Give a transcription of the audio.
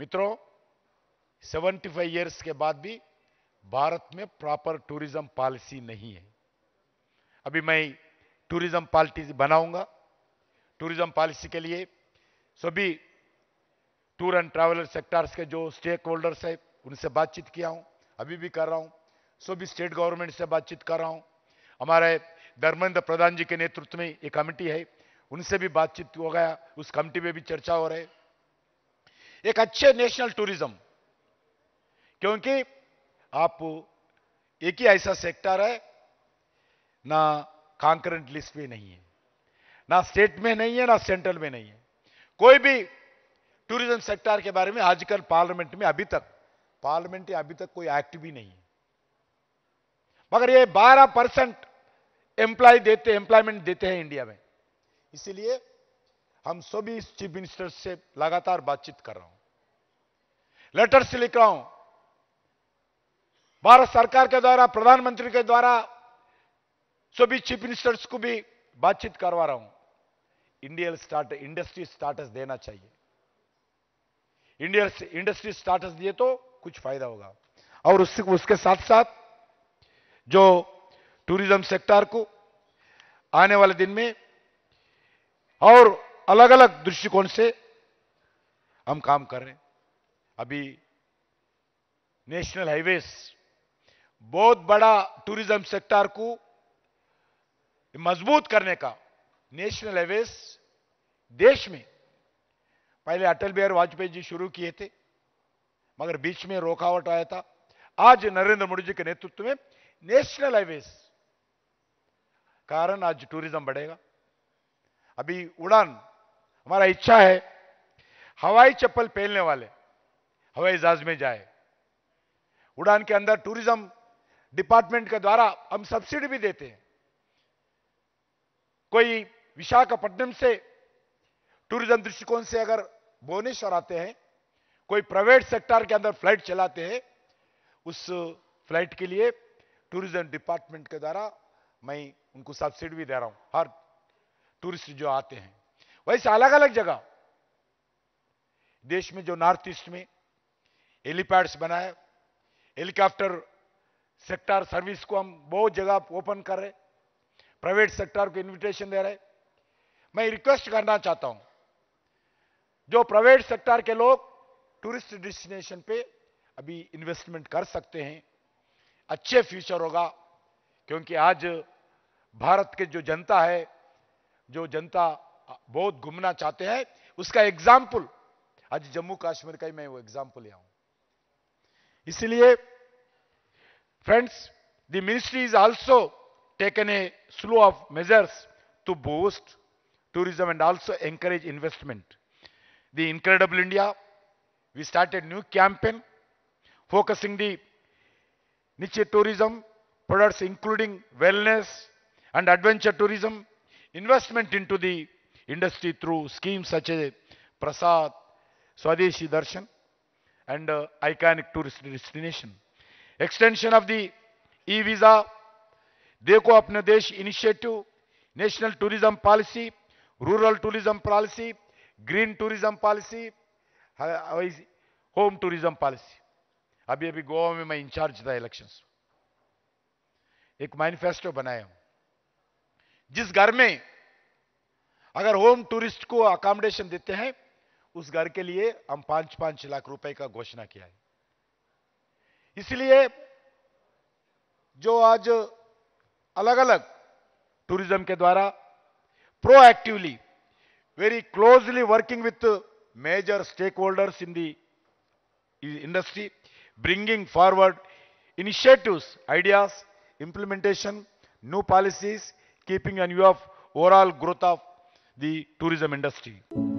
मित्रों 75 five years के बाद भी भारत में प्रॉपर टूरिज्म पॉलिसी नहीं है अभी मैं टूरिज्म पॉलिसी बनाऊंगा टूरिज्म पॉलिसी के लिए सभी टूर एंड ट्रैवलर सेक्टर्स के जो स्टेक होल्डर्स है उनसे बातचीत किया हूं अभी भी कर रहा हूं सभी स्टेट गवर्नमेंट से बातचीत कर रहा हूं हमारे धर्मेंद्र प्रधान जी के नेतृत्व में ये कमिटी है उनसे भी बातचीत हो गया उस कमिटी में भी चर्चा हो रही है एक अच्छे नेशनल टूरिज्म क्योंकि आप एक ही ऐसा सेक्टर है ना कॉन्करेंट लिस्ट में नहीं है ना स्टेट में नहीं है ना सेंट्रल में नहीं है कोई भी टूरिज्म सेक्टर के बारे में आजकल पार्लियामेंट में अभी तक पार्लियामेंट अभी तक कोई एक्ट भी नहीं है मगर ये 12 परसेंट एम्प्लॉय देते एम्प्लॉयमेंट देते हैं इंडिया में इसीलिए हम सभी इस चीफ मिनिस्टर से लगातार बातचीत कर रहा हूं लेटर से लिख रहा हूं भारत सरकार के द्वारा प्रधानमंत्री के द्वारा सभी चीफ मिनिस्टर्स को भी बातचीत करवा रहा हूं इंडियल स्टार्ट इंडस्ट्री स्टार्टस देना चाहिए इंडियल इंडस्ट्री स्टार्टस दिए तो कुछ फायदा होगा और उस, उसके साथ साथ जो टूरिज्म सेक्टर को आने वाले दिन में और अलग अलग दृष्टिकोण से हम काम कर रहे हैं अभी नेशनल हाईवेज बहुत बड़ा टूरिज्म सेक्टर को मजबूत करने का नेशनल हाईवेज देश में पहले अटल बिहारी वाजपेयी जी शुरू किए थे मगर बीच में रोकावट आया था आज नरेंद्र मोदी जी के नेतृत्व में नेशनल हाईवेज कारण आज टूरिज्म बढ़ेगा अभी उड़ान हमारा इच्छा है हवाई चप्पल पहनने वाले हवाई जहाज में जाए उड़ान के अंदर टूरिज्म डिपार्टमेंट के द्वारा हम सब्सिडी भी देते हैं कोई विशाखापट्टनम से टूरिज्म दृष्टिकोण से अगर भुवनेश्वर आते हैं कोई प्राइवेट सेक्टर के अंदर फ्लाइट चलाते हैं उस फ्लाइट के लिए टूरिज्म डिपार्टमेंट के द्वारा मैं उनको सब्सिडी भी दे रहा हूं हर टूरिस्ट जो आते हैं वैसे अलग अलग जगह देश में जो नॉर्थ ईस्ट में हेलीपैड्स बनाए हेलीकॉप्टर सेक्टर सर्विस को हम बहुत जगह ओपन कर रहे प्राइवेट सेक्टर को इनविटेशन दे रहे मैं रिक्वेस्ट करना चाहता हूं जो प्राइवेट सेक्टर के लोग टूरिस्ट डेस्टिनेशन पे अभी इन्वेस्टमेंट कर सकते हैं अच्छे फ्यूचर होगा क्योंकि आज भारत के जो जनता है जो जनता बहुत घूमना चाहते हैं उसका एग्जाम्पल आज जम्मू काश्मीर का ही मैं वो एग्जाम्पल लिया हूं इसलिए friends the ministry is also taken a slew of measures to boost tourism and also encourage investment the Incredible India we started new campaign focusing the niche tourism products including wellness and adventure tourism investment into the industry through schemes such as Prasad, Swadeshi Darshan, and uh, iconic tourist destination. Extension of the e-visa, Deko Apna Desh initiative, national tourism policy, rural tourism policy, green tourism policy, home tourism policy अभी अभी गोवा में मैं in charge था elections एक manifesto बनाया हूं जिस घर में अगर होम टूरिस्ट को अकोमोडेशन देते हैं उस घर के लिए हम पांच पांच लाख रुपए का घोषणा किया है इसलिए जो आज अलग अलग टूरिज्म के द्वारा proactively very closely working with major stakeholders in the industry bringing forward initiative ideas implementation new policies keeping in view of overall growth of the tourism industry.